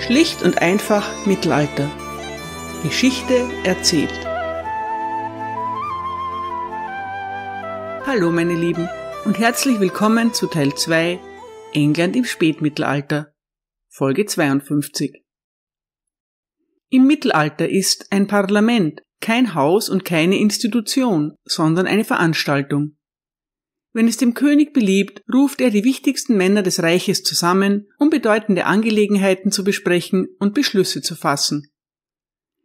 Schlicht und einfach Mittelalter. Geschichte erzählt. Hallo meine Lieben und herzlich willkommen zu Teil 2 England im Spätmittelalter Folge 52. Im Mittelalter ist ein Parlament kein Haus und keine Institution, sondern eine Veranstaltung. Wenn es dem König beliebt, ruft er die wichtigsten Männer des Reiches zusammen, um bedeutende Angelegenheiten zu besprechen und Beschlüsse zu fassen.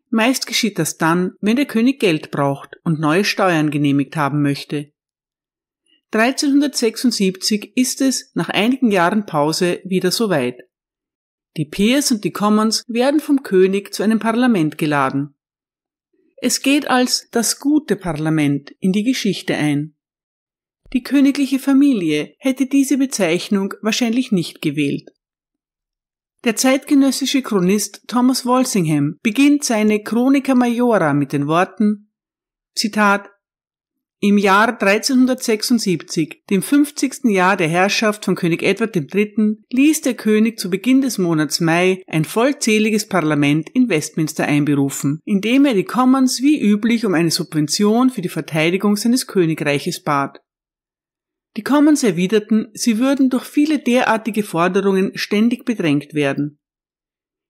Meist geschieht das dann, wenn der König Geld braucht und neue Steuern genehmigt haben möchte. 1376 ist es nach einigen Jahren Pause wieder soweit. Die Peers und die Commons werden vom König zu einem Parlament geladen. Es geht als das gute Parlament in die Geschichte ein. Die königliche Familie hätte diese Bezeichnung wahrscheinlich nicht gewählt. Der zeitgenössische Chronist Thomas Walsingham beginnt seine Chronica Majora mit den Worten Zitat Im Jahr 1376, dem 50. Jahr der Herrschaft von König Edward III., ließ der König zu Beginn des Monats Mai ein vollzähliges Parlament in Westminster einberufen, indem er die Commons wie üblich um eine Subvention für die Verteidigung seines Königreiches bat. Die Commons erwiderten, sie würden durch viele derartige Forderungen ständig bedrängt werden.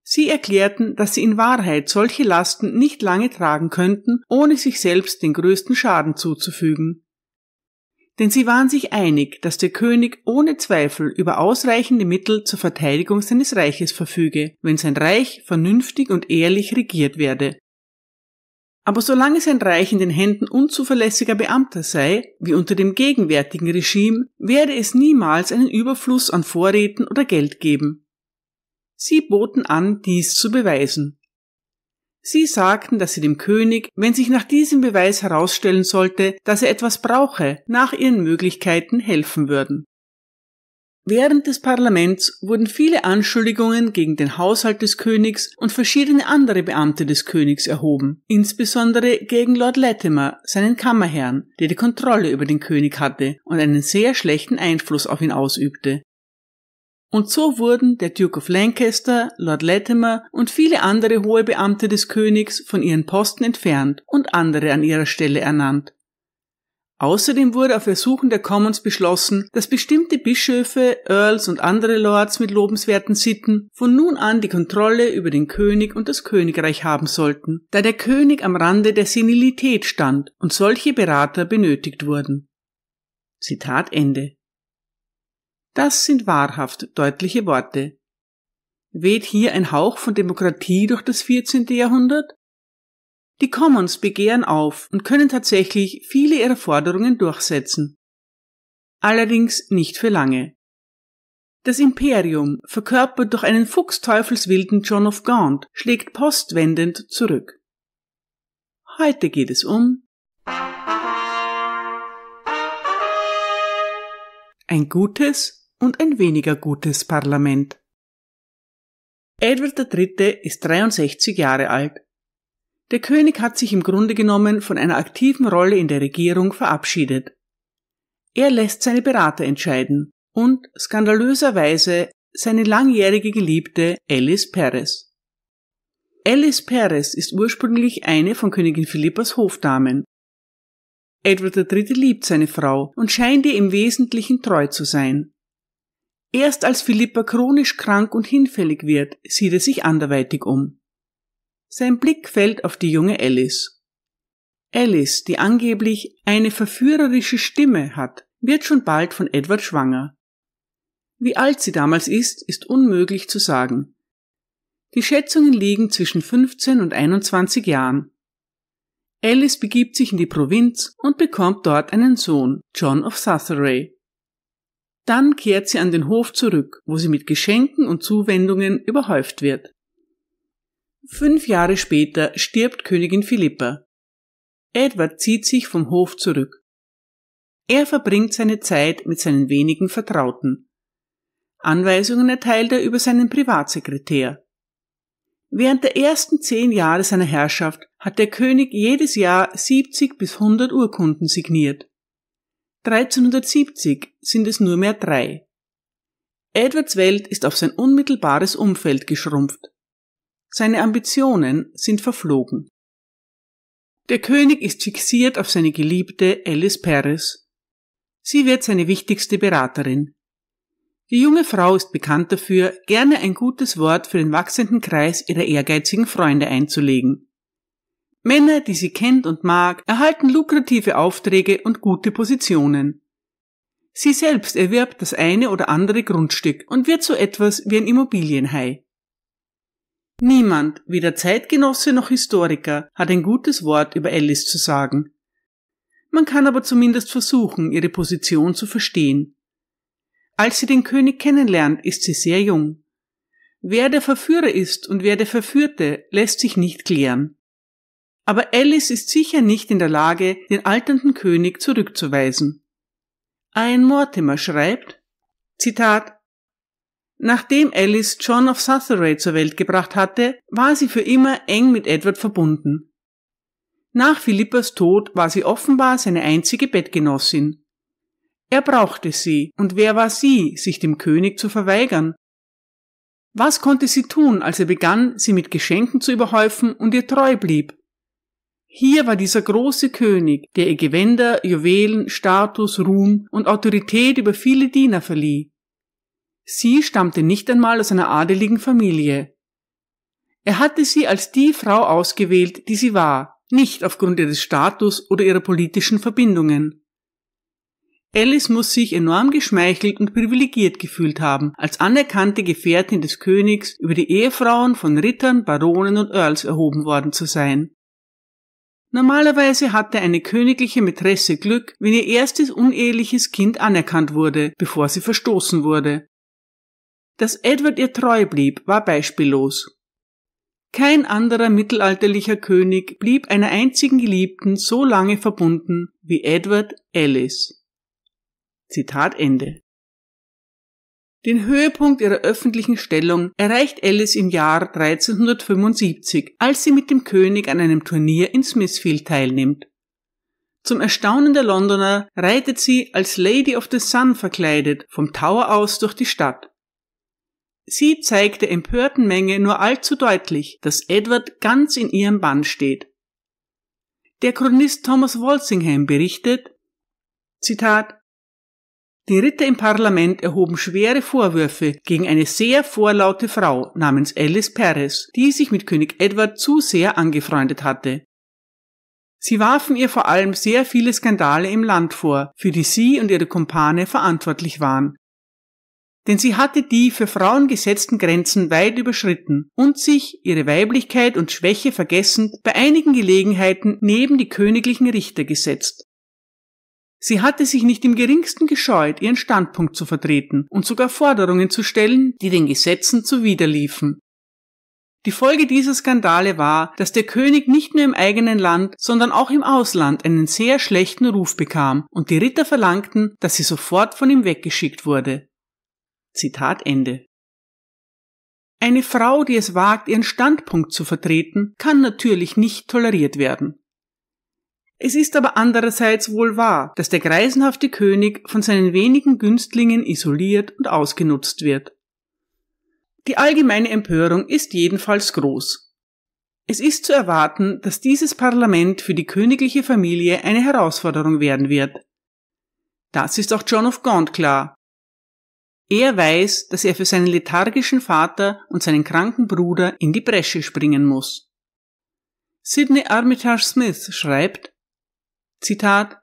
Sie erklärten, dass sie in Wahrheit solche Lasten nicht lange tragen könnten, ohne sich selbst den größten Schaden zuzufügen. Denn sie waren sich einig, dass der König ohne Zweifel über ausreichende Mittel zur Verteidigung seines Reiches verfüge, wenn sein Reich vernünftig und ehrlich regiert werde aber solange sein Reich in den Händen unzuverlässiger Beamter sei, wie unter dem gegenwärtigen Regime, werde es niemals einen Überfluss an Vorräten oder Geld geben. Sie boten an, dies zu beweisen. Sie sagten, dass sie dem König, wenn sich nach diesem Beweis herausstellen sollte, dass er etwas brauche, nach ihren Möglichkeiten helfen würden. Während des Parlaments wurden viele Anschuldigungen gegen den Haushalt des Königs und verschiedene andere Beamte des Königs erhoben, insbesondere gegen Lord Latimer, seinen Kammerherrn, der die Kontrolle über den König hatte und einen sehr schlechten Einfluss auf ihn ausübte. Und so wurden der Duke of Lancaster, Lord Latimer und viele andere hohe Beamte des Königs von ihren Posten entfernt und andere an ihrer Stelle ernannt. Außerdem wurde auf Ersuchen der Commons beschlossen, dass bestimmte Bischöfe, Earls und andere Lords mit lobenswerten Sitten von nun an die Kontrolle über den König und das Königreich haben sollten, da der König am Rande der Senilität stand und solche Berater benötigt wurden. Zitat Ende. Das sind wahrhaft deutliche Worte. Weht hier ein Hauch von Demokratie durch das 14. Jahrhundert? Die Commons begehren auf und können tatsächlich viele ihrer Forderungen durchsetzen. Allerdings nicht für lange. Das Imperium, verkörpert durch einen fuchsteufelswilden John of Gaunt, schlägt postwendend zurück. Heute geht es um ein gutes und ein weniger gutes Parlament. Edward III. ist 63 Jahre alt der König hat sich im Grunde genommen von einer aktiven Rolle in der Regierung verabschiedet. Er lässt seine Berater entscheiden und skandalöserweise seine langjährige Geliebte Alice Perez. Alice Perez ist ursprünglich eine von Königin Philippas Hofdamen. Edward III. liebt seine Frau und scheint ihr im Wesentlichen treu zu sein. Erst als Philippa chronisch krank und hinfällig wird, sieht er sich anderweitig um. Sein Blick fällt auf die junge Alice. Alice, die angeblich eine verführerische Stimme hat, wird schon bald von Edward schwanger. Wie alt sie damals ist, ist unmöglich zu sagen. Die Schätzungen liegen zwischen 15 und 21 Jahren. Alice begibt sich in die Provinz und bekommt dort einen Sohn, John of Southeray. Dann kehrt sie an den Hof zurück, wo sie mit Geschenken und Zuwendungen überhäuft wird. Fünf Jahre später stirbt Königin Philippa. Edward zieht sich vom Hof zurück. Er verbringt seine Zeit mit seinen wenigen Vertrauten. Anweisungen erteilt er über seinen Privatsekretär. Während der ersten zehn Jahre seiner Herrschaft hat der König jedes Jahr 70 bis 100 Urkunden signiert. 1370 sind es nur mehr drei. Edwards Welt ist auf sein unmittelbares Umfeld geschrumpft. Seine Ambitionen sind verflogen. Der König ist fixiert auf seine geliebte Alice Perez. Sie wird seine wichtigste Beraterin. Die junge Frau ist bekannt dafür, gerne ein gutes Wort für den wachsenden Kreis ihrer ehrgeizigen Freunde einzulegen. Männer, die sie kennt und mag, erhalten lukrative Aufträge und gute Positionen. Sie selbst erwirbt das eine oder andere Grundstück und wird so etwas wie ein Immobilienhai. Niemand, weder Zeitgenosse noch Historiker, hat ein gutes Wort über Alice zu sagen. Man kann aber zumindest versuchen, ihre Position zu verstehen. Als sie den König kennenlernt, ist sie sehr jung. Wer der Verführer ist und wer der Verführte, lässt sich nicht klären. Aber Alice ist sicher nicht in der Lage, den alternden König zurückzuweisen. Ein Mortimer schreibt, Zitat, Nachdem Alice John of Southeray zur Welt gebracht hatte, war sie für immer eng mit Edward verbunden. Nach Philippas Tod war sie offenbar seine einzige Bettgenossin. Er brauchte sie, und wer war sie, sich dem König zu verweigern? Was konnte sie tun, als er begann, sie mit Geschenken zu überhäufen und ihr treu blieb? Hier war dieser große König, der ihr Gewänder, Juwelen, Status, Ruhm und Autorität über viele Diener verlieh. Sie stammte nicht einmal aus einer adeligen Familie. Er hatte sie als die Frau ausgewählt, die sie war, nicht aufgrund ihres Status oder ihrer politischen Verbindungen. Alice muss sich enorm geschmeichelt und privilegiert gefühlt haben, als anerkannte Gefährtin des Königs über die Ehefrauen von Rittern, Baronen und Earls erhoben worden zu sein. Normalerweise hatte eine königliche Mätresse Glück, wenn ihr erstes uneheliches Kind anerkannt wurde, bevor sie verstoßen wurde. Dass Edward ihr treu blieb, war beispiellos. Kein anderer mittelalterlicher König blieb einer einzigen Geliebten so lange verbunden wie Edward Alice. Zitat Ende. Den Höhepunkt ihrer öffentlichen Stellung erreicht Alice im Jahr 1375, als sie mit dem König an einem Turnier in Smithfield teilnimmt. Zum Erstaunen der Londoner reitet sie als Lady of the Sun verkleidet vom Tower aus durch die Stadt. Sie zeigt der empörten Menge nur allzu deutlich, dass Edward ganz in ihrem Bann steht. Der Chronist Thomas Walsingham berichtet, Zitat, die Ritter im Parlament erhoben schwere Vorwürfe gegen eine sehr vorlaute Frau namens Alice Perez, die sich mit König Edward zu sehr angefreundet hatte. Sie warfen ihr vor allem sehr viele Skandale im Land vor, für die sie und ihre Kumpane verantwortlich waren, denn sie hatte die für Frauen gesetzten Grenzen weit überschritten und sich, ihre Weiblichkeit und Schwäche vergessend, bei einigen Gelegenheiten neben die königlichen Richter gesetzt. Sie hatte sich nicht im geringsten gescheut, ihren Standpunkt zu vertreten und sogar Forderungen zu stellen, die den Gesetzen zuwiderliefen. Die Folge dieser Skandale war, dass der König nicht nur im eigenen Land, sondern auch im Ausland einen sehr schlechten Ruf bekam, und die Ritter verlangten, dass sie sofort von ihm weggeschickt wurde. Zitat Ende. Eine Frau, die es wagt, ihren Standpunkt zu vertreten, kann natürlich nicht toleriert werden. Es ist aber andererseits wohl wahr, dass der greisenhafte König von seinen wenigen Günstlingen isoliert und ausgenutzt wird. Die allgemeine Empörung ist jedenfalls groß. Es ist zu erwarten, dass dieses Parlament für die königliche Familie eine Herausforderung werden wird. Das ist auch John of Gaunt klar, er weiß, dass er für seinen lethargischen Vater und seinen kranken Bruder in die Bresche springen muss. Sidney Armitage Smith schreibt, Zitat,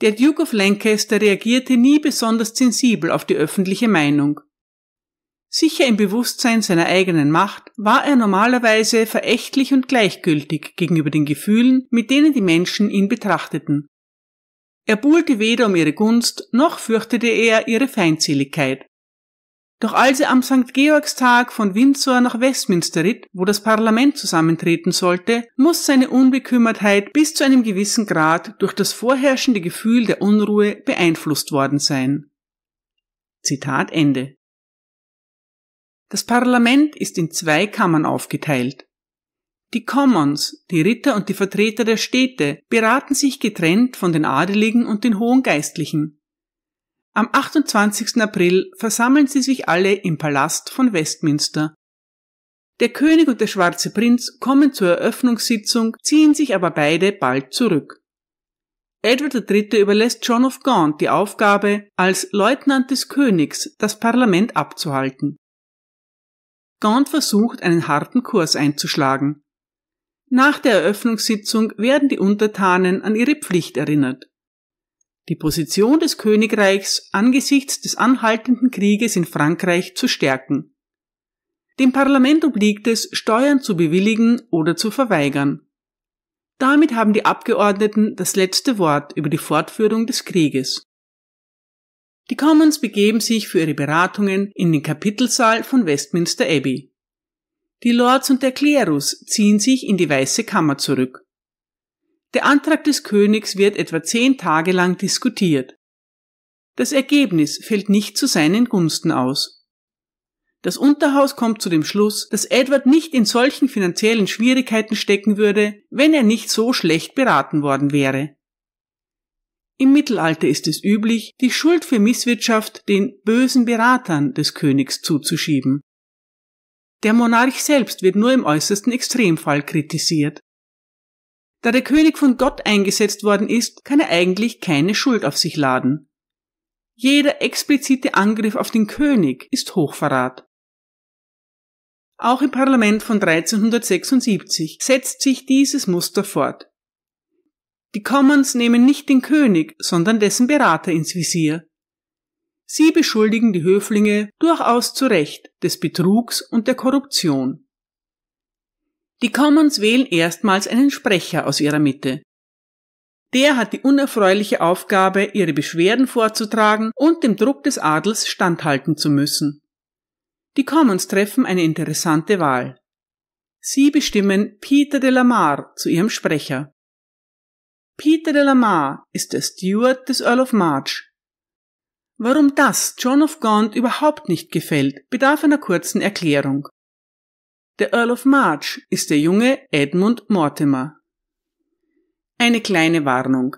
Der Duke of Lancaster reagierte nie besonders sensibel auf die öffentliche Meinung. Sicher im Bewusstsein seiner eigenen Macht war er normalerweise verächtlich und gleichgültig gegenüber den Gefühlen, mit denen die Menschen ihn betrachteten. Er buhlte weder um ihre Gunst, noch fürchtete er ihre Feindseligkeit. Doch als er am St. Georgstag von Windsor nach Westminster ritt, wo das Parlament zusammentreten sollte, muss seine Unbekümmertheit bis zu einem gewissen Grad durch das vorherrschende Gefühl der Unruhe beeinflusst worden sein. Zitat Ende. Das Parlament ist in zwei Kammern aufgeteilt. Die Commons, die Ritter und die Vertreter der Städte, beraten sich getrennt von den Adeligen und den hohen Geistlichen. Am 28. April versammeln sie sich alle im Palast von Westminster. Der König und der schwarze Prinz kommen zur Eröffnungssitzung, ziehen sich aber beide bald zurück. Edward III. überlässt John of Gaunt die Aufgabe, als Leutnant des Königs das Parlament abzuhalten. Gaunt versucht, einen harten Kurs einzuschlagen. Nach der Eröffnungssitzung werden die Untertanen an ihre Pflicht erinnert. Die Position des Königreichs angesichts des anhaltenden Krieges in Frankreich zu stärken. Dem Parlament obliegt es, Steuern zu bewilligen oder zu verweigern. Damit haben die Abgeordneten das letzte Wort über die Fortführung des Krieges. Die Commons begeben sich für ihre Beratungen in den Kapitelsaal von Westminster Abbey. Die Lords und der Klerus ziehen sich in die Weiße Kammer zurück. Der Antrag des Königs wird etwa zehn Tage lang diskutiert. Das Ergebnis fällt nicht zu seinen Gunsten aus. Das Unterhaus kommt zu dem Schluss, dass Edward nicht in solchen finanziellen Schwierigkeiten stecken würde, wenn er nicht so schlecht beraten worden wäre. Im Mittelalter ist es üblich, die Schuld für Misswirtschaft den bösen Beratern des Königs zuzuschieben. Der Monarch selbst wird nur im äußersten Extremfall kritisiert. Da der König von Gott eingesetzt worden ist, kann er eigentlich keine Schuld auf sich laden. Jeder explizite Angriff auf den König ist Hochverrat. Auch im Parlament von 1376 setzt sich dieses Muster fort. Die Commons nehmen nicht den König, sondern dessen Berater ins Visier. Sie beschuldigen die Höflinge durchaus zu Recht des Betrugs und der Korruption. Die Commons wählen erstmals einen Sprecher aus ihrer Mitte. Der hat die unerfreuliche Aufgabe, ihre Beschwerden vorzutragen und dem Druck des Adels standhalten zu müssen. Die Commons treffen eine interessante Wahl. Sie bestimmen Peter de la Mar zu ihrem Sprecher. Peter de la Mar ist der Steward des Earl of March, Warum das John of Gaunt überhaupt nicht gefällt, bedarf einer kurzen Erklärung. Der Earl of March ist der junge Edmund Mortimer. Eine kleine Warnung.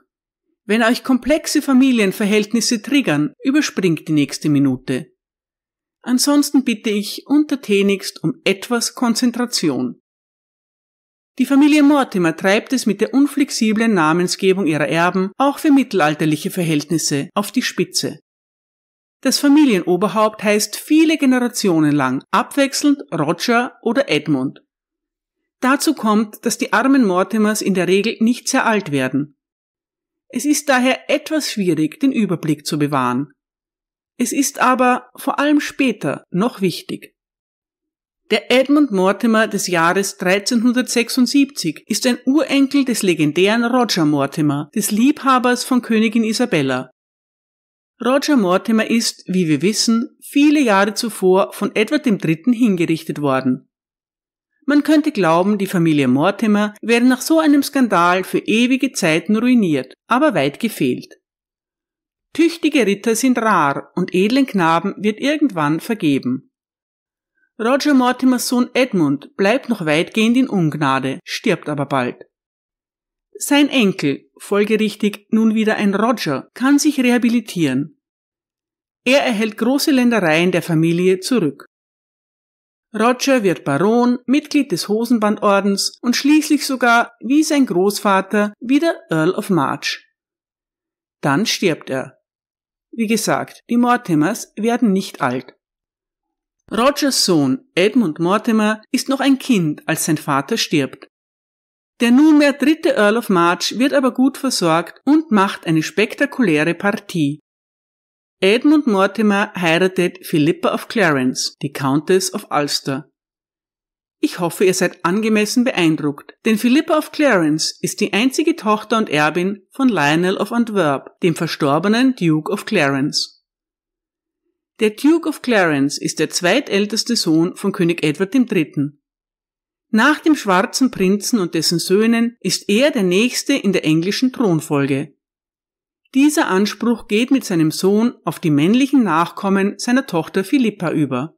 Wenn euch komplexe Familienverhältnisse triggern, überspringt die nächste Minute. Ansonsten bitte ich untertänigst um etwas Konzentration. Die Familie Mortimer treibt es mit der unflexiblen Namensgebung ihrer Erben auch für mittelalterliche Verhältnisse auf die Spitze. Das Familienoberhaupt heißt viele Generationen lang abwechselnd Roger oder Edmund. Dazu kommt, dass die armen Mortimers in der Regel nicht sehr alt werden. Es ist daher etwas schwierig, den Überblick zu bewahren. Es ist aber vor allem später noch wichtig. Der Edmund Mortimer des Jahres 1376 ist ein Urenkel des legendären Roger Mortimer, des Liebhabers von Königin Isabella, Roger Mortimer ist, wie wir wissen, viele Jahre zuvor von Edward III. hingerichtet worden. Man könnte glauben, die Familie Mortimer wäre nach so einem Skandal für ewige Zeiten ruiniert, aber weit gefehlt. Tüchtige Ritter sind rar und edlen Knaben wird irgendwann vergeben. Roger Mortimers Sohn Edmund bleibt noch weitgehend in Ungnade, stirbt aber bald. Sein Enkel, folgerichtig nun wieder ein Roger, kann sich rehabilitieren. Er erhält große Ländereien der Familie zurück. Roger wird Baron, Mitglied des Hosenbandordens und schließlich sogar, wie sein Großvater, wieder Earl of March. Dann stirbt er. Wie gesagt, die Mortimers werden nicht alt. Rogers Sohn Edmund Mortimer ist noch ein Kind, als sein Vater stirbt. Der nunmehr dritte Earl of March wird aber gut versorgt und macht eine spektakuläre Partie. Edmund Mortimer heiratet Philippa of Clarence, die Countess of Ulster. Ich hoffe, ihr seid angemessen beeindruckt, denn Philippa of Clarence ist die einzige Tochter und Erbin von Lionel of Antwerp, dem verstorbenen Duke of Clarence. Der Duke of Clarence ist der zweitälteste Sohn von König Edward III. Nach dem schwarzen Prinzen und dessen Söhnen ist er der Nächste in der englischen Thronfolge. Dieser Anspruch geht mit seinem Sohn auf die männlichen Nachkommen seiner Tochter Philippa über.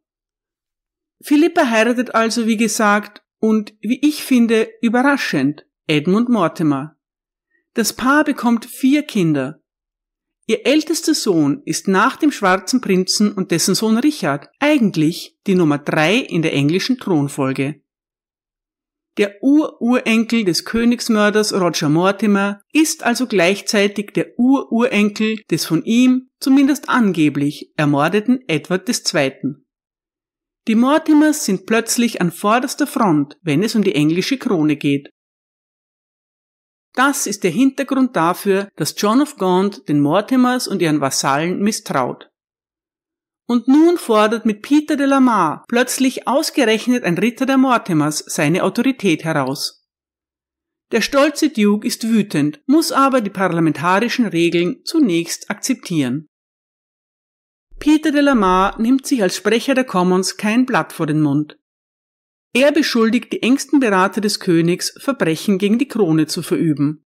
Philippa heiratet also, wie gesagt, und wie ich finde, überraschend, Edmund Mortimer. Das Paar bekommt vier Kinder. Ihr ältester Sohn ist nach dem Schwarzen Prinzen und dessen Sohn Richard eigentlich die Nummer drei in der englischen Thronfolge. Der Ururenkel des Königsmörders Roger Mortimer ist also gleichzeitig der Ururenkel des von ihm, zumindest angeblich, ermordeten Edward II. Die Mortimers sind plötzlich an vorderster Front, wenn es um die englische Krone geht. Das ist der Hintergrund dafür, dass John of Gaunt den Mortimers und ihren Vasallen misstraut. Und nun fordert mit Peter de la Mar plötzlich ausgerechnet ein Ritter der Mortimers seine Autorität heraus. Der stolze Duke ist wütend, muss aber die parlamentarischen Regeln zunächst akzeptieren. Peter de la Mar nimmt sich als Sprecher der Commons kein Blatt vor den Mund. Er beschuldigt die engsten Berater des Königs, Verbrechen gegen die Krone zu verüben.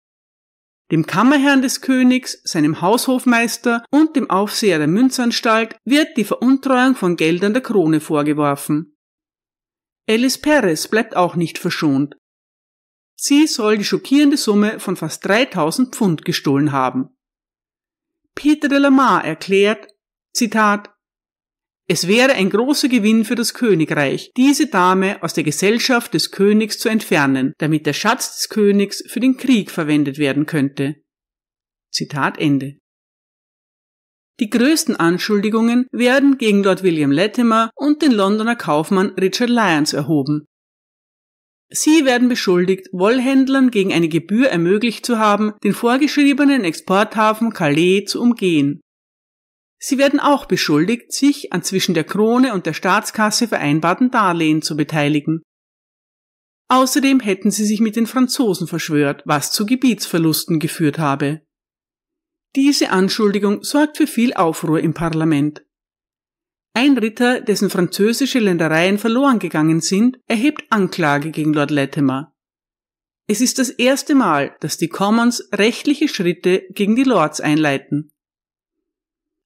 Dem Kammerherrn des Königs, seinem Haushofmeister und dem Aufseher der Münzanstalt wird die Veruntreuung von Geldern der Krone vorgeworfen. Alice Perez bleibt auch nicht verschont. Sie soll die schockierende Summe von fast 3000 Pfund gestohlen haben. Peter de Lamar erklärt, Zitat, es wäre ein großer Gewinn für das Königreich, diese Dame aus der Gesellschaft des Königs zu entfernen, damit der Schatz des Königs für den Krieg verwendet werden könnte. Zitat Ende. Die größten Anschuldigungen werden gegen Lord William Latimer und den Londoner Kaufmann Richard Lyons erhoben. Sie werden beschuldigt, Wollhändlern gegen eine Gebühr ermöglicht zu haben, den vorgeschriebenen Exporthafen Calais zu umgehen Sie werden auch beschuldigt, sich an zwischen der Krone und der Staatskasse vereinbarten Darlehen zu beteiligen. Außerdem hätten sie sich mit den Franzosen verschwört, was zu Gebietsverlusten geführt habe. Diese Anschuldigung sorgt für viel Aufruhr im Parlament. Ein Ritter, dessen französische Ländereien verloren gegangen sind, erhebt Anklage gegen Lord Latimer. Es ist das erste Mal, dass die Commons rechtliche Schritte gegen die Lords einleiten.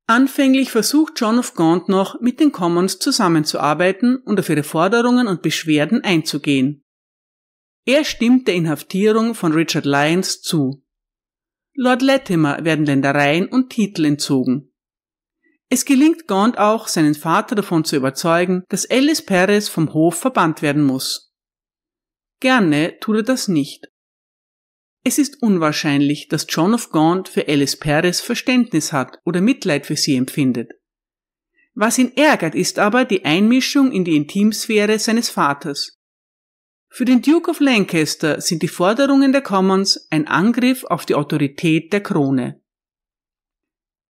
Anfänglich versucht John of Gaunt noch, mit den Commons zusammenzuarbeiten und auf ihre Forderungen und Beschwerden einzugehen. Er stimmt der Inhaftierung von Richard Lyons zu. Lord Latimer werden Ländereien und Titel entzogen. Es gelingt Gaunt auch, seinen Vater davon zu überzeugen, dass Alice Perez vom Hof verbannt werden muss. Gerne tut er das nicht. Es ist unwahrscheinlich, dass John of Gaunt für Alice Perez Verständnis hat oder Mitleid für sie empfindet. Was ihn ärgert, ist aber die Einmischung in die Intimsphäre seines Vaters. Für den Duke of Lancaster sind die Forderungen der Commons ein Angriff auf die Autorität der Krone.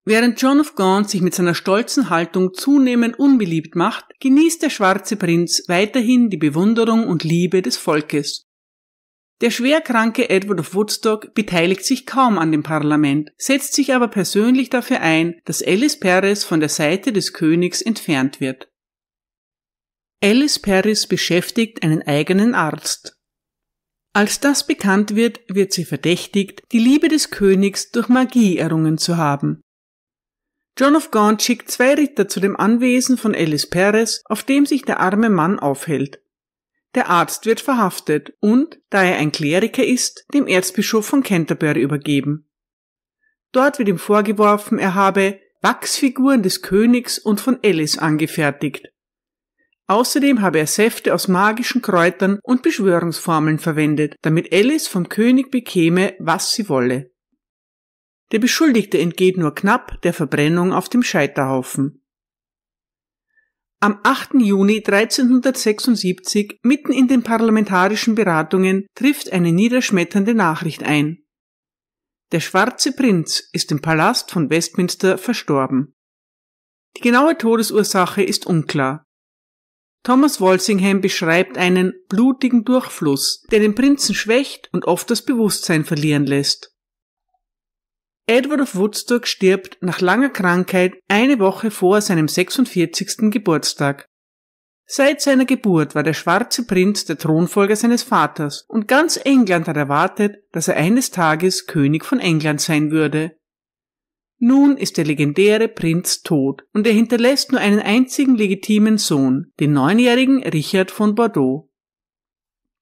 Während John of Gaunt sich mit seiner stolzen Haltung zunehmend unbeliebt macht, genießt der schwarze Prinz weiterhin die Bewunderung und Liebe des Volkes der schwerkranke Edward of Woodstock beteiligt sich kaum an dem Parlament, setzt sich aber persönlich dafür ein, dass Alice Perez von der Seite des Königs entfernt wird. Alice Perez beschäftigt einen eigenen Arzt. Als das bekannt wird, wird sie verdächtigt, die Liebe des Königs durch Magie errungen zu haben. John of Gaunt schickt zwei Ritter zu dem Anwesen von Alice Perez, auf dem sich der arme Mann aufhält, der Arzt wird verhaftet und, da er ein Kleriker ist, dem Erzbischof von Canterbury übergeben. Dort wird ihm vorgeworfen, er habe Wachsfiguren des Königs und von Alice angefertigt. Außerdem habe er Säfte aus magischen Kräutern und Beschwörungsformeln verwendet, damit Alice vom König bekäme, was sie wolle. Der Beschuldigte entgeht nur knapp der Verbrennung auf dem Scheiterhaufen. Am 8. Juni 1376, mitten in den parlamentarischen Beratungen, trifft eine niederschmetternde Nachricht ein. Der schwarze Prinz ist im Palast von Westminster verstorben. Die genaue Todesursache ist unklar. Thomas Walsingham beschreibt einen blutigen Durchfluss, der den Prinzen schwächt und oft das Bewusstsein verlieren lässt. Edward of Woodstock stirbt nach langer Krankheit eine Woche vor seinem 46. Geburtstag. Seit seiner Geburt war der schwarze Prinz der Thronfolger seines Vaters und ganz England hat erwartet, dass er eines Tages König von England sein würde. Nun ist der legendäre Prinz tot und er hinterlässt nur einen einzigen legitimen Sohn, den neunjährigen Richard von Bordeaux.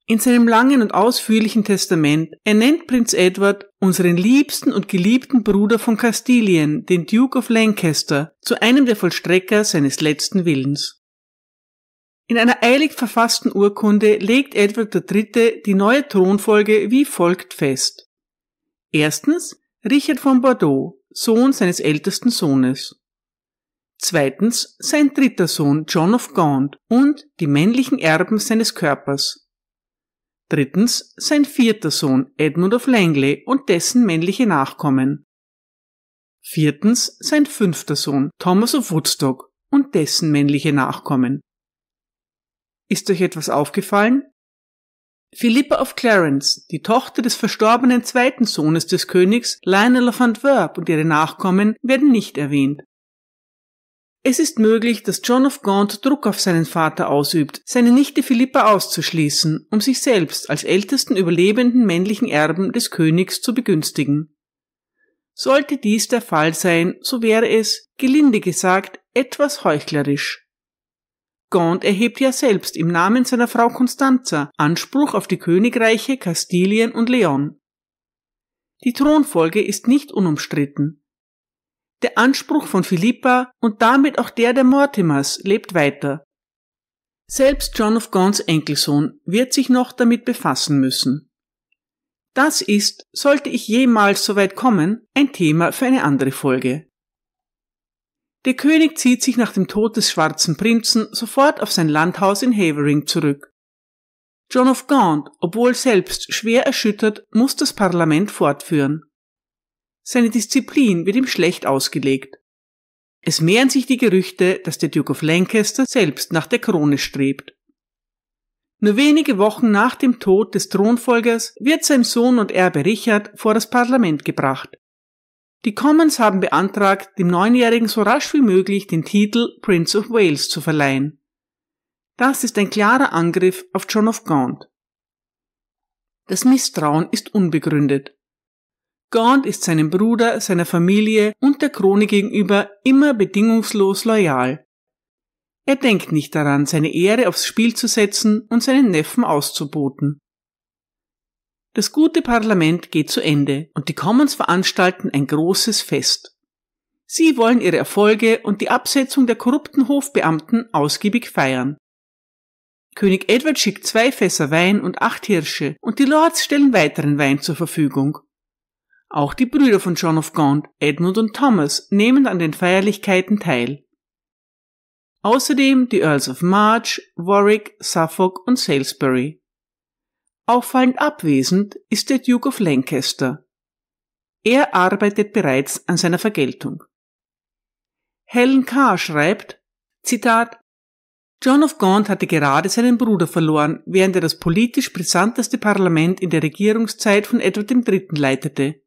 In seinem langen und ausführlichen Testament ernennt Prinz Edward unseren liebsten und geliebten Bruder von Kastilien, den Duke of Lancaster, zu einem der Vollstrecker seines letzten Willens. In einer eilig verfassten Urkunde legt Edward III. die neue Thronfolge wie folgt fest. Erstens Richard von Bordeaux, Sohn seines ältesten Sohnes. Zweitens sein dritter Sohn John of Gaunt und die männlichen Erben seines Körpers, drittens sein vierter Sohn Edmund of Langley und dessen männliche Nachkommen, viertens sein fünfter Sohn Thomas of Woodstock und dessen männliche Nachkommen. Ist euch etwas aufgefallen? Philippa of Clarence, die Tochter des verstorbenen zweiten Sohnes des Königs Lionel of Antwerp und ihre Nachkommen werden nicht erwähnt. Es ist möglich, dass John of Gaunt Druck auf seinen Vater ausübt, seine Nichte Philippa auszuschließen, um sich selbst als ältesten überlebenden männlichen Erben des Königs zu begünstigen. Sollte dies der Fall sein, so wäre es, gelinde gesagt, etwas heuchlerisch. Gaunt erhebt ja selbst im Namen seiner Frau Constanza Anspruch auf die Königreiche Kastilien und Leon. Die Thronfolge ist nicht unumstritten. Der Anspruch von Philippa und damit auch der der Mortimers lebt weiter. Selbst John of Gaunts Enkelsohn wird sich noch damit befassen müssen. Das ist, sollte ich jemals so weit kommen, ein Thema für eine andere Folge. Der König zieht sich nach dem Tod des schwarzen Prinzen sofort auf sein Landhaus in Havering zurück. John of Gaunt, obwohl selbst schwer erschüttert, muss das Parlament fortführen. Seine Disziplin wird ihm schlecht ausgelegt. Es mehren sich die Gerüchte, dass der Duke of Lancaster selbst nach der Krone strebt. Nur wenige Wochen nach dem Tod des Thronfolgers wird sein Sohn und Erbe Richard vor das Parlament gebracht. Die Commons haben beantragt, dem Neunjährigen so rasch wie möglich den Titel Prince of Wales zu verleihen. Das ist ein klarer Angriff auf John of Gaunt. Das Misstrauen ist unbegründet. Gaunt ist seinem Bruder, seiner Familie und der Krone gegenüber immer bedingungslos loyal. Er denkt nicht daran, seine Ehre aufs Spiel zu setzen und seinen Neffen auszuboten. Das gute Parlament geht zu Ende und die Commons veranstalten ein großes Fest. Sie wollen ihre Erfolge und die Absetzung der korrupten Hofbeamten ausgiebig feiern. König Edward schickt zwei Fässer Wein und acht Hirsche und die Lords stellen weiteren Wein zur Verfügung. Auch die Brüder von John of Gaunt, Edmund und Thomas, nehmen an den Feierlichkeiten teil. Außerdem die Earls of March, Warwick, Suffolk und Salisbury. Auffallend abwesend ist der Duke of Lancaster. Er arbeitet bereits an seiner Vergeltung. Helen Carr schreibt, Zitat, John of Gaunt hatte gerade seinen Bruder verloren, während er das politisch brisanteste Parlament in der Regierungszeit von Edward III. leitete.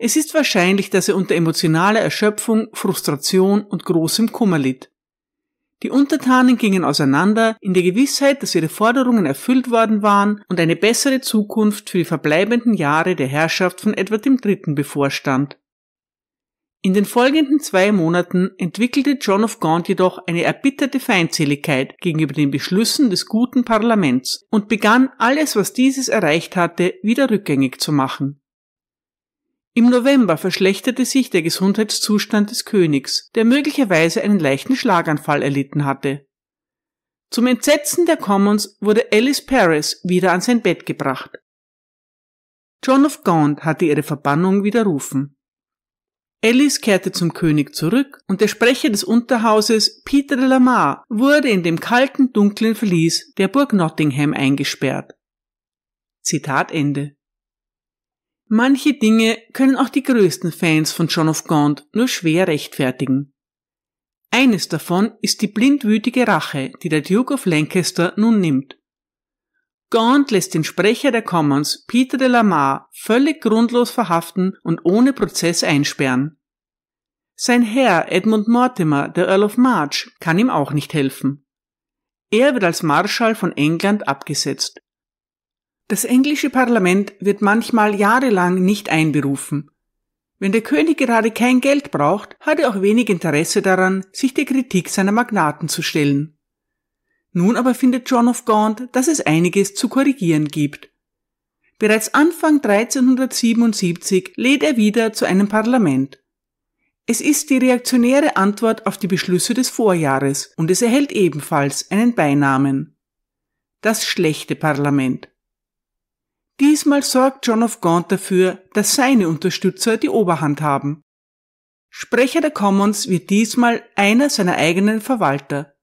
Es ist wahrscheinlich, dass er unter emotionaler Erschöpfung, Frustration und großem Kummer litt. Die Untertanen gingen auseinander in der Gewissheit, dass ihre Forderungen erfüllt worden waren und eine bessere Zukunft für die verbleibenden Jahre der Herrschaft von Edward III. bevorstand. In den folgenden zwei Monaten entwickelte John of Gaunt jedoch eine erbitterte Feindseligkeit gegenüber den Beschlüssen des guten Parlaments und begann alles, was dieses erreicht hatte, wieder rückgängig zu machen. Im November verschlechterte sich der Gesundheitszustand des Königs, der möglicherweise einen leichten Schlaganfall erlitten hatte. Zum Entsetzen der Commons wurde Alice Paris wieder an sein Bett gebracht. John of Gaunt hatte ihre Verbannung widerrufen. Alice kehrte zum König zurück und der Sprecher des Unterhauses, Peter de Lamar, wurde in dem kalten, dunklen Verlies der Burg Nottingham eingesperrt. Zitat Ende. Manche Dinge können auch die größten Fans von John of Gaunt nur schwer rechtfertigen. Eines davon ist die blindwütige Rache, die der Duke of Lancaster nun nimmt. Gaunt lässt den Sprecher der Commons, Peter de Lamar, völlig grundlos verhaften und ohne Prozess einsperren. Sein Herr Edmund Mortimer, der Earl of March, kann ihm auch nicht helfen. Er wird als Marschall von England abgesetzt. Das englische Parlament wird manchmal jahrelang nicht einberufen. Wenn der König gerade kein Geld braucht, hat er auch wenig Interesse daran, sich der Kritik seiner Magnaten zu stellen. Nun aber findet John of Gaunt, dass es einiges zu korrigieren gibt. Bereits Anfang 1377 lädt er wieder zu einem Parlament. Es ist die reaktionäre Antwort auf die Beschlüsse des Vorjahres und es erhält ebenfalls einen Beinamen. Das schlechte Parlament. Diesmal sorgt John of Gaunt dafür, dass seine Unterstützer die Oberhand haben. Sprecher der Commons wird diesmal einer seiner eigenen Verwalter.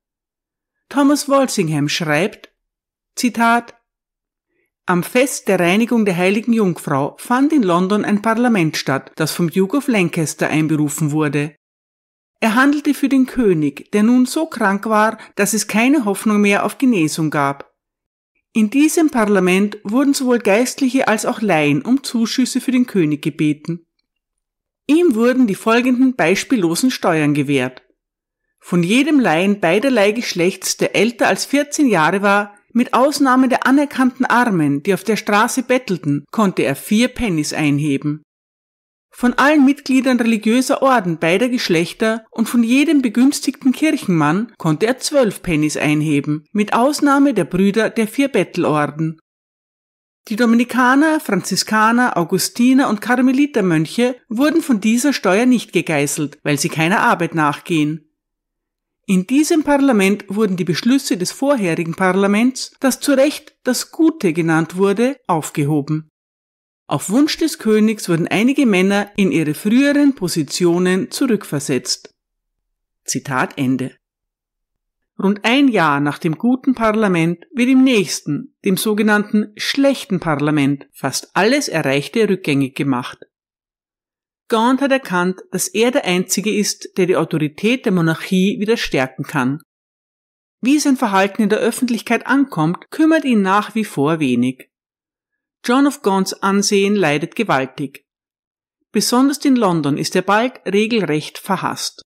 Thomas Walsingham schreibt, Zitat, am Fest der Reinigung der heiligen Jungfrau fand in London ein Parlament statt, das vom Duke of Lancaster einberufen wurde. Er handelte für den König, der nun so krank war, dass es keine Hoffnung mehr auf Genesung gab. In diesem Parlament wurden sowohl Geistliche als auch Laien um Zuschüsse für den König gebeten. Ihm wurden die folgenden beispiellosen Steuern gewährt. Von jedem Laien beiderlei Geschlechts, der älter als 14 Jahre war, mit Ausnahme der anerkannten Armen, die auf der Straße bettelten, konnte er vier Pennies einheben von allen Mitgliedern religiöser Orden beider Geschlechter und von jedem begünstigten Kirchenmann konnte er zwölf Pennies einheben, mit Ausnahme der Brüder der vier Bettelorden. Die Dominikaner, Franziskaner, Augustiner und Karmelitermönche wurden von dieser Steuer nicht gegeißelt, weil sie keiner Arbeit nachgehen. In diesem Parlament wurden die Beschlüsse des vorherigen Parlaments, das zu Recht das Gute genannt wurde, aufgehoben. Auf Wunsch des Königs wurden einige Männer in ihre früheren Positionen zurückversetzt. Zitat Ende. Rund ein Jahr nach dem guten Parlament wird im nächsten, dem sogenannten schlechten Parlament, fast alles Erreichte rückgängig gemacht. Gaunt hat erkannt, dass er der Einzige ist, der die Autorität der Monarchie wieder stärken kann. Wie sein Verhalten in der Öffentlichkeit ankommt, kümmert ihn nach wie vor wenig. John of Gaunts Ansehen leidet gewaltig. Besonders in London ist der bald regelrecht verhasst.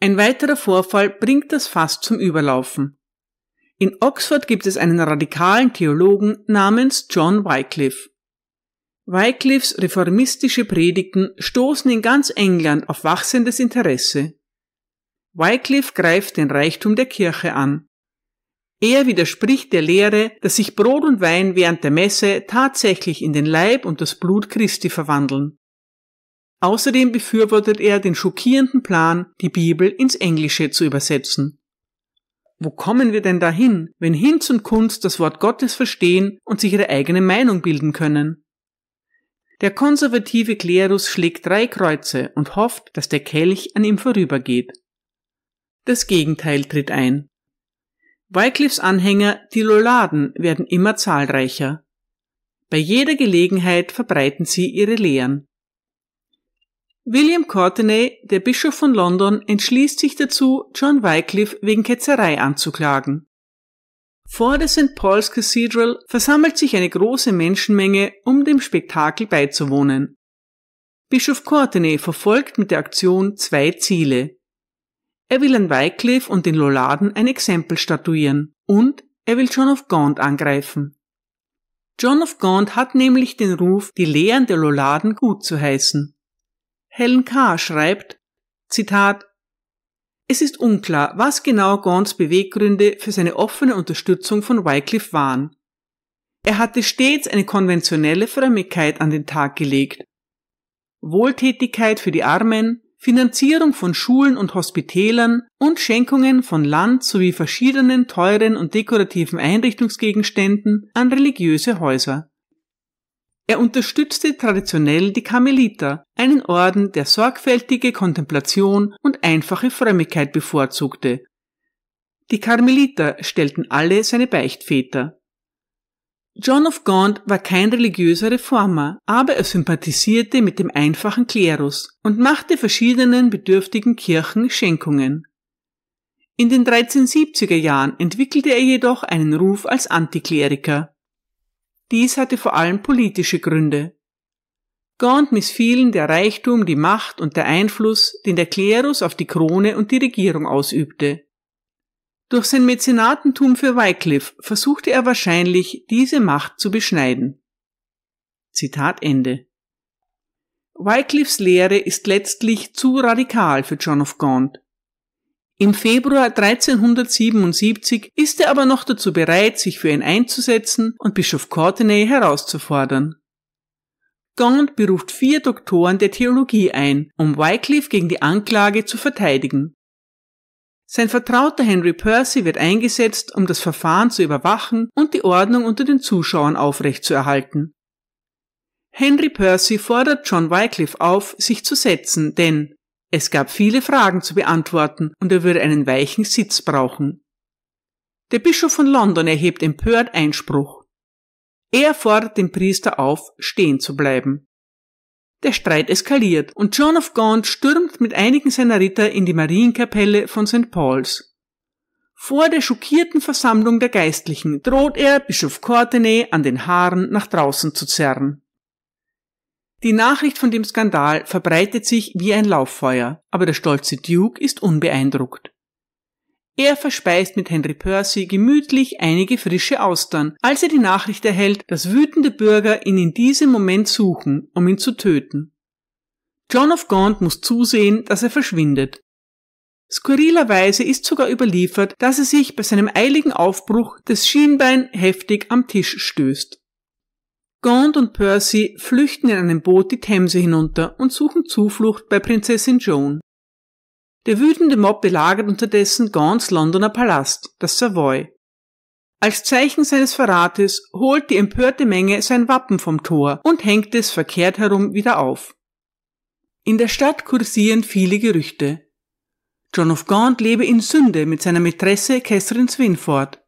Ein weiterer Vorfall bringt das Fass zum Überlaufen. In Oxford gibt es einen radikalen Theologen namens John Wycliffe. Wycliffes reformistische Predigten stoßen in ganz England auf wachsendes Interesse. Wycliffe greift den Reichtum der Kirche an. Er widerspricht der Lehre, dass sich Brot und Wein während der Messe tatsächlich in den Leib und das Blut Christi verwandeln. Außerdem befürwortet er den schockierenden Plan, die Bibel ins Englische zu übersetzen. Wo kommen wir denn dahin, wenn Hinz und Kunst das Wort Gottes verstehen und sich ihre eigene Meinung bilden können? Der konservative Klerus schlägt drei Kreuze und hofft, dass der Kelch an ihm vorübergeht. Das Gegenteil tritt ein. Wycliffs Anhänger, die Lolladen, werden immer zahlreicher. Bei jeder Gelegenheit verbreiten sie ihre Lehren. William Courtenay, der Bischof von London, entschließt sich dazu, John Wycliffe wegen Ketzerei anzuklagen. Vor der St. Paul's Cathedral versammelt sich eine große Menschenmenge, um dem Spektakel beizuwohnen. Bischof Courtenay verfolgt mit der Aktion zwei Ziele. Er will an Wycliffe und den Lolladen ein Exempel statuieren und er will John of Gaunt angreifen. John of Gaunt hat nämlich den Ruf, die Lehren der Lolladen gut zu heißen. Helen K. schreibt, Zitat, es ist unklar, was genau Gaunts Beweggründe für seine offene Unterstützung von Wycliffe waren. Er hatte stets eine konventionelle Frömmigkeit an den Tag gelegt. Wohltätigkeit für die Armen, Finanzierung von Schulen und Hospitälern und Schenkungen von Land sowie verschiedenen teuren und dekorativen Einrichtungsgegenständen an religiöse Häuser. Er unterstützte traditionell die Karmeliter, einen Orden, der sorgfältige Kontemplation und einfache Frömmigkeit bevorzugte. Die Karmeliter stellten alle seine Beichtväter. John of Gaunt war kein religiöser Reformer, aber er sympathisierte mit dem einfachen Klerus und machte verschiedenen bedürftigen Kirchen Schenkungen. In den 1370er Jahren entwickelte er jedoch einen Ruf als Antikleriker. Dies hatte vor allem politische Gründe. Gaunt missfielen der Reichtum, die Macht und der Einfluss, den der Klerus auf die Krone und die Regierung ausübte. Durch sein Mäzenatentum für Wycliffe versuchte er wahrscheinlich, diese Macht zu beschneiden. Zitat Ende. Wycliffes Lehre ist letztlich zu radikal für John of Gaunt. Im Februar 1377 ist er aber noch dazu bereit, sich für ihn einzusetzen und Bischof Courtenay herauszufordern. Gaunt beruft vier Doktoren der Theologie ein, um Wycliffe gegen die Anklage zu verteidigen. Sein Vertrauter Henry Percy wird eingesetzt, um das Verfahren zu überwachen und die Ordnung unter den Zuschauern aufrechtzuerhalten. Henry Percy fordert John Wycliffe auf, sich zu setzen, denn es gab viele Fragen zu beantworten und er würde einen weichen Sitz brauchen. Der Bischof von London erhebt empört Einspruch. Er fordert den Priester auf, stehen zu bleiben. Der Streit eskaliert und John of Gaunt stürmt mit einigen seiner Ritter in die Marienkapelle von St. Paul's. Vor der schockierten Versammlung der Geistlichen droht er, Bischof Courtenay an den Haaren nach draußen zu zerren. Die Nachricht von dem Skandal verbreitet sich wie ein Lauffeuer, aber der stolze Duke ist unbeeindruckt. Er verspeist mit Henry Percy gemütlich einige frische Austern, als er die Nachricht erhält, dass wütende Bürger ihn in diesem Moment suchen, um ihn zu töten. John of Gaunt muss zusehen, dass er verschwindet. Skurrilerweise ist sogar überliefert, dass er sich bei seinem eiligen Aufbruch des Schienbein heftig am Tisch stößt. Gaunt und Percy flüchten in einem Boot die Themse hinunter und suchen Zuflucht bei Prinzessin Joan. Der wütende Mob belagert unterdessen Gaunts Londoner Palast, das Savoy. Als Zeichen seines Verrates holt die empörte Menge sein Wappen vom Tor und hängt es verkehrt herum wieder auf. In der Stadt kursieren viele Gerüchte. John of Gaunt lebe in Sünde mit seiner Mätresse Catherine Swinford.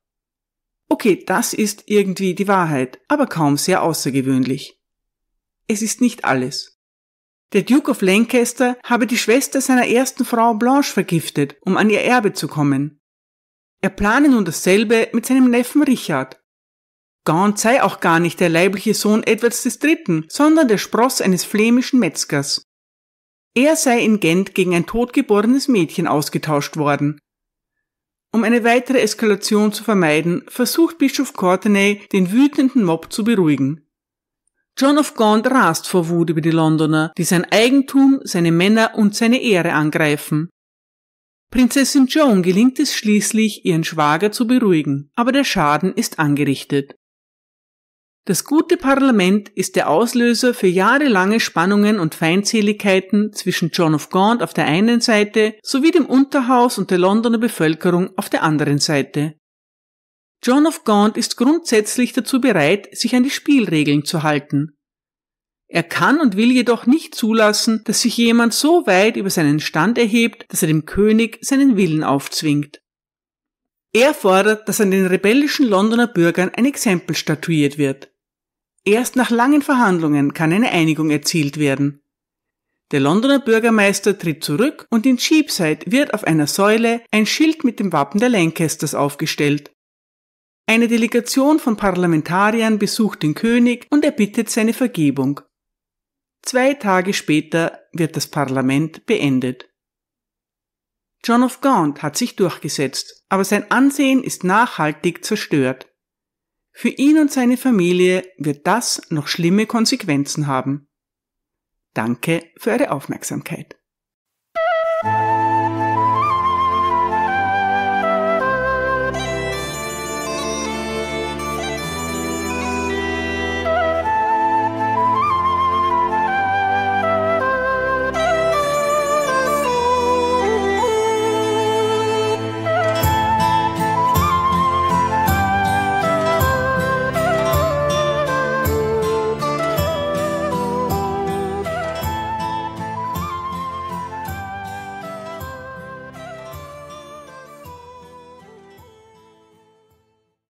Okay, das ist irgendwie die Wahrheit, aber kaum sehr außergewöhnlich. Es ist nicht alles. Der Duke of Lancaster habe die Schwester seiner ersten Frau Blanche vergiftet, um an ihr Erbe zu kommen. Er plane nun dasselbe mit seinem Neffen Richard. Gaunt sei auch gar nicht der leibliche Sohn Edwards III., sondern der Spross eines flämischen Metzgers. Er sei in Gent gegen ein totgeborenes Mädchen ausgetauscht worden. Um eine weitere Eskalation zu vermeiden, versucht Bischof Courtenay, den wütenden Mob zu beruhigen. John of Gaunt rast vor Wut über die Londoner, die sein Eigentum, seine Männer und seine Ehre angreifen. Prinzessin Joan gelingt es schließlich, ihren Schwager zu beruhigen, aber der Schaden ist angerichtet. Das gute Parlament ist der Auslöser für jahrelange Spannungen und Feindseligkeiten zwischen John of Gaunt auf der einen Seite sowie dem Unterhaus und der Londoner Bevölkerung auf der anderen Seite. John of Gaunt ist grundsätzlich dazu bereit, sich an die Spielregeln zu halten. Er kann und will jedoch nicht zulassen, dass sich jemand so weit über seinen Stand erhebt, dass er dem König seinen Willen aufzwingt. Er fordert, dass an den rebellischen Londoner Bürgern ein Exempel statuiert wird. Erst nach langen Verhandlungen kann eine Einigung erzielt werden. Der Londoner Bürgermeister tritt zurück und in Cheapside wird auf einer Säule ein Schild mit dem Wappen der Lancasters aufgestellt. Eine Delegation von Parlamentariern besucht den König und erbittet seine Vergebung. Zwei Tage später wird das Parlament beendet. John of Gaunt hat sich durchgesetzt, aber sein Ansehen ist nachhaltig zerstört. Für ihn und seine Familie wird das noch schlimme Konsequenzen haben. Danke für eure Aufmerksamkeit.